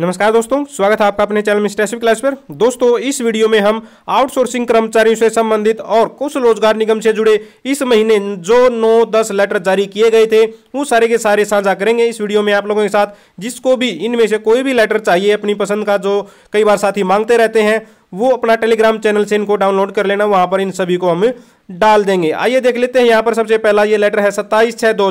नमस्कार दोस्तों स्वागत है आपका अपने चैनल मिस्टर क्लास पर दोस्तों इस वीडियो में हम आउटसोर्सिंग कर्मचारियों से संबंधित और कुछ रोजगार निगम से जुड़े इस महीने जो 9 10 लेटर जारी किए गए थे वो सारे के सारे साझा करेंगे इस वीडियो में आप लोगों के साथ जिसको भी इनमें से कोई भी लेटर चाहिए अपनी पसंद का जो कई बार साथी मांगते रहते हैं वो अपना टेलीग्राम चैनल से इनको डाउनलोड कर लेना वहाँ पर इन सभी को हम डाल देंगे आइए देख लेते हैं यहाँ पर सबसे पहला ये लेटर है सत्ताईस छः दो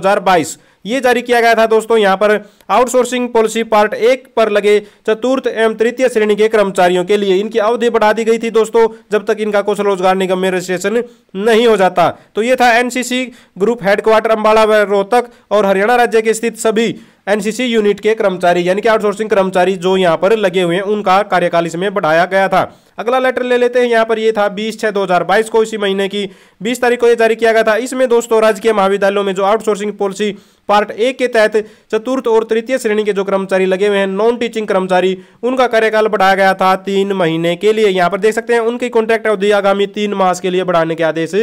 ये जारी किया गया था दोस्तों यहाँ पर आउटसोर्सिंग पॉलिसी पार्ट एक पर लगे चतुर्थ एवं तृतीय श्रेणी के कर्मचारियों के लिए इनकी अवधि बढ़ा दी गई थी दोस्तों जब तक इनका कौशल रोजगार निगम में रजिस्ट्रेशन नहीं हो जाता तो ये था एनसीसी ग्रुप हेडक्वार्टर अम्बाड़ा व रोहतक और हरियाणा राज्य के स्थित सभी एनसीसी यूनिट के कर्मचारी यानी कि आउटसोर्सिंग कर्मचारी जो यहाँ पर लगे हुए हैं उनका कार्यकाल इसमें बढ़ाया गया था अगला लेटर ले लेते हैं यहाँ पर ये था 20 छः 2022 को इसी महीने की 20 तारीख को ये जारी किया गया था इसमें दोस्तों राजकीय महाविद्यालयों में जो आउटसोर्सिंग पॉलिसी पार्ट ए के तहत चतुर्थ और तृतीय श्रेणी के जो कर्मचारी लगे हुए हैं नॉन टीचिंग कर्मचारी उनका कार्यकाल बढ़ाया गया था तीन महीने के लिए यहाँ पर देख सकते हैं उनकी कॉन्ट्रैक्ट अवधि आगामी तीन मास के लिए बढ़ाने के आदेश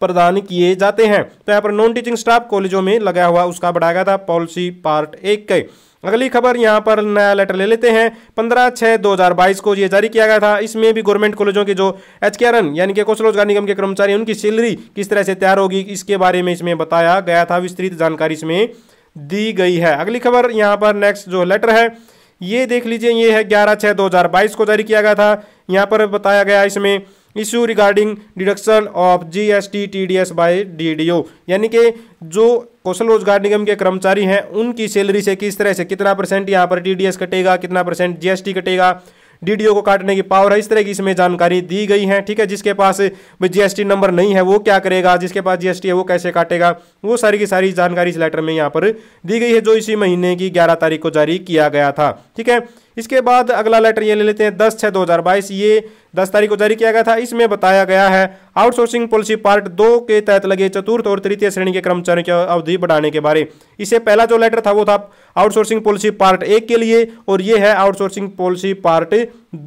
प्रदान किए जाते हैं तो यहाँ पर नॉन टीचिंग स्टाफ कॉलेजों में लगाया हुआ उसका बढ़ाया गया था पॉलिसी पार्ट एक के अगली खबर यहाँ पर नया लेटर ले लेते हैं पंद्रह छः दो हज़ार बाईस को ये जारी किया गया था इसमें भी गवर्नमेंट कॉलेजों के जो एच के आर एन यानी कि कौशल रोजगार निगम के कर्मचारी उनकी सैलरी किस तरह से तैयार होगी इसके बारे में इसमें बताया गया था विस्तृत जानकारी इसमें दी गई है अगली खबर यहाँ पर नेक्स्ट जो लेटर है ये देख लीजिए ये है ग्यारह छः दो हज़ार बाईस को जारी किया गया था यहाँ पर बताया गया इसमें issue regarding deduction of G S T T D S by D D O यानी कि जो कौशल रोजगार निगम के कर्मचारी हैं उनकी सैलरी से किस तरह से कितना परसेंट यहाँ पर टी डी एस कटेगा कितना परसेंट जी एस टी कटेगा डीडीओ को काटने की पावर है इस तरह की इसमें जानकारी दी गई है ठीक है जिसके पास जीएसटी नंबर नहीं है वो क्या करेगा जिसके पास जीएसटी है वो कैसे काटेगा वो सारी की सारी जानकारी इस लेटर में यहाँ पर दी गई है जो इसी महीने की ग्यारह तारीख को जारी किया गया था ठीक है इसके बाद अगला लेटर ये ले लेते हैं दस छः दो हज़ार बाईस ये दस तारीख को जारी किया गया था इसमें बताया गया है आउटसोर्सिंग पॉलिसी पार्ट दो के तहत लगे चतुर्थ और तृतीय श्रेणी के कर्मचारियों की अवधि बढ़ाने के बारे इससे पहला जो लेटर था वो था आउटसोर्सिंग पॉलिसी पार्ट एक के लिए और ये है आउटसोर्सिंग पॉलिसी पार्ट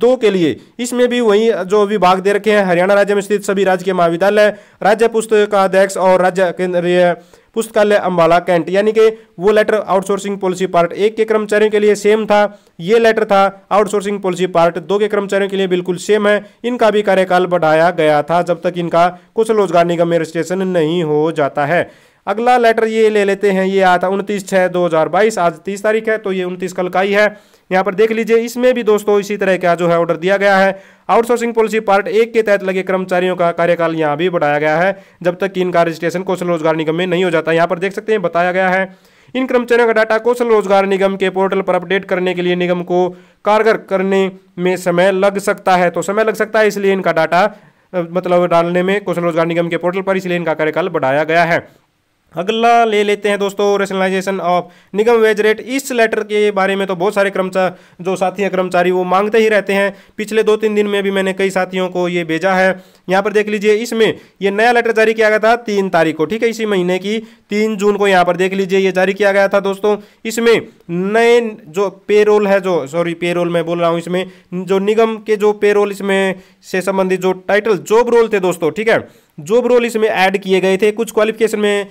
दो के लिए इसमें भी वही जो विभाग दे रखे हैं हरियाणा राज्य में स्थित सभी राज्य के महाविद्यालय राज्य पुस्तकाध्यक्ष और राज्य केंद्रीय पुस्तकालय अम्बाला कैंट यानी कि वो लेटर आउटसोर्सिंग पॉलिसी पार्ट एक के कर्मचारियों के लिए सेम था ये लेटर था आउटसोर्सिंग पॉलिसी पार्ट दो के कर्मचारियों के लिए बिल्कुल सेम है इनका भी कार्यकाल बढ़ाया गया था जब तक इनका कुछ रोजगार निगम में रजिस्ट्रेशन नहीं हो जाता है अगला लेटर ये ले लेते हैं ये आता उनतीस छः दो हज़ार बाईस आज तीस तारीख है तो ये उनतीस कल का ही है यहाँ पर देख लीजिए इसमें भी दोस्तों इसी तरह का जो है ऑर्डर दिया गया है आउटसोर्सिंग पॉलिसी पार्ट एक के तहत लगे कर्मचारियों का कार्यकाल यहाँ भी बढ़ाया गया है जब तक कि इनका रजिस्ट्रेशन कौशल रोजगार निगम में नहीं हो जाता यहाँ पर देख सकते हैं बताया गया है इन कर्मचारियों का डाटा कौशल रोजगार निगम के पोर्टल पर अपडेट करने के लिए निगम को कारगर करने में समय लग सकता है तो समय लग सकता है इसलिए इनका डाटा मतलब डालने में कौशल रोजगार निगम के पोर्टल पर इसलिए इनका कार्यकाल बढ़ाया गया है अगला ले लेते हैं दोस्तों रेशनलाइजेशन ऑफ निगम वेज रेट इस लेटर के बारे में तो बहुत सारे कर्मचार जो साथी हैं कर्मचारी वो मांगते ही रहते हैं पिछले दो तीन दिन में भी मैंने कई साथियों को ये भेजा है यहाँ पर देख लीजिए इसमें ये नया लेटर जारी किया गया था तीन तारीख को ठीक है इसी महीने की तीन जून को यहाँ पर देख लीजिए ये जारी किया गया था दोस्तों इसमें नए जो पेरोल है जो सॉरी पेरोल मैं बोल रहा हूँ इसमें जो निगम के जो पेरोल इसमें से संबंधित जो टाइटल जॉब रोल थे दोस्तों ठीक है जॉब रोल इसमें ऐड किए गए थे कुछ क्वालिफिकेशन में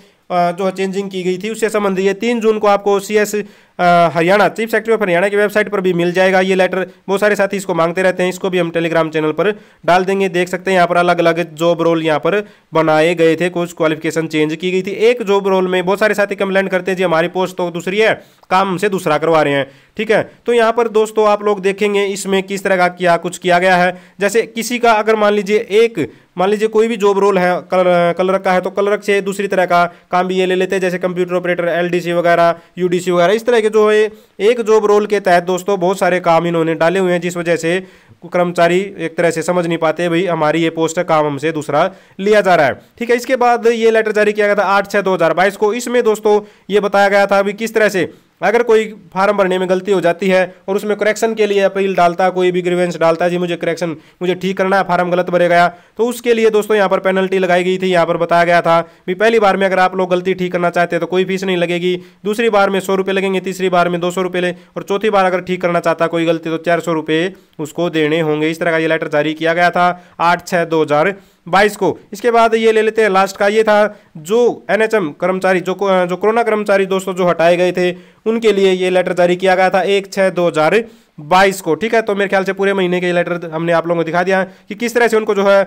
जो है चेंजिंग की गई थी उससे संबंधित ये तीन जून को आपको C S Haryana chief secretary of Haryana की वेबसाइट पर भी मिल जाएगा ये लेटर बहुत सारे साथी इसको मांगते रहते हैं इसको भी हम टेलीग्राम चैनल पर डाल देंगे देख सकते हैं यहाँ पर अलग अलग जॉब रोल यहाँ पर बनाए गए थे कुछ क्वालिफिकेशन चेंज की गई थी एक जॉब रोल में बहुत सारे साथी कंप्लेंट करते हैं जी हमारी पोस्ट तो दूसरी है काम से दूसरा करवा रहे हैं ठीक है तो यहाँ पर दोस्तों आप लोग देखेंगे इसमें किस तरह का किया कुछ किया गया है जैसे किसी का अगर मान लीजिए एक मान लीजिए कोई भी जॉब रोल है कलर कलरक का है तो कलरक से दूसरी तरह का काम भी ये ले लेते हैं जैसे कंप्यूटर ऑपरेटर एलडीसी वगैरह यूडीसी वगैरह इस तरह के जो है एक जॉब रोल के तहत दोस्तों बहुत सारे काम इन्होंने डाले हुए हैं जिस वजह से कर्मचारी एक तरह से समझ नहीं पाते भाई हमारी ये पोस्ट काम हमसे दूसरा लिया जा रहा है ठीक है इसके बाद ये लेटर जारी किया गया था आठ छः दो को इसमें दोस्तों ये बताया गया था अभी किस तरह से अगर कोई फार्म भरने में गलती हो जाती है और उसमें करेक्शन के लिए अपील डालता है कोई भी ग्रीवेंस डालता है जी मुझे करेक्शन मुझे ठीक करना है फार्म गलत भरे गया तो उसके लिए दोस्तों यहाँ पर पेनल्टी लगाई गई थी यहाँ पर बताया गया था भी पहली बार में अगर आप लोग गलती ठीक करना चाहते हैं तो कोई फीस नहीं लगेगी दूसरी बार में सौ रुपये लगेंगे तीसरी बार में दो सौ रुपये और चौथी बार अगर ठीक करना चाहता कोई गलती तो चार सौ रुपये उसको देने होंगे इस तरह का ये लेटर जारी किया गया था आठ छः दो हज़ार बाईस को इसके बाद ये ले लेते हैं लास्ट का ये था जो एनएचएम कर्मचारी जो जो कोरोना कर्मचारी दोस्तों जो हटाए गए थे उनके लिए ये लेटर जारी किया गया था एक छः दो हज़ार बाईस को ठीक है तो मेरे ख्याल से पूरे महीने के लेटर हमने आप लोगों को दिखा दिया कि किस तरह से उनको जो है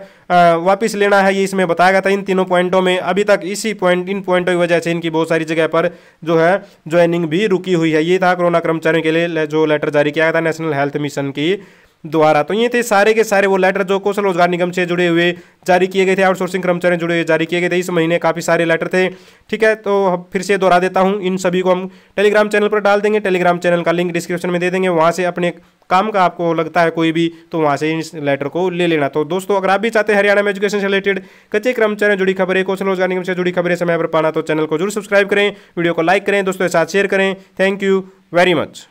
वापस लेना है ये इसमें बताया गया था इन तीनों पॉइंटों में अभी तक इसी पॉइंट इन पॉइंटों की वजह से इनकी बहुत सारी जगह पर जो है ज्वाइनिंग भी रुकी हुई है ये था कोरोना कर्मचारियों के लिए जो लेटर जारी किया गया था नेशनल हेल्थ मिशन की द्वारा तो ये थे सारे के सारे वो लेटर जो कौशल रोजगार निगम से जुड़े हुए जारी किए गए थे आउटसोर्सिंग कर्मचारी जुड़े हुए जारी किए गए थे इस महीने काफ़ी सारे लेटर थे ठीक है तो फिर से दोहरा देता हूँ इन सभी को हम टेलीग्राम चैनल पर डाल देंगे टेलीग्राम चैनल का लिंक डिस्क्रिप्शन में दे देंगे वहाँ से अपने काम का आपको लगता है कोई भी तो वहाँ से इस लेटर को ले लेना तो दोस्तों अगर आप भी चाहते हैं हरियाणा में एजुकेशन से रिलेटेड कच्चे कर्मचारी जुड़ी खबरें कौशल रोजगार निगम से जुड़ी खबरें समय पर पाना तो चैनल को जरूर सब्सक्राइब करें वीडियो को लाइक करें दोस्तों के साथ शेयर करें थैंक यू वेरी मच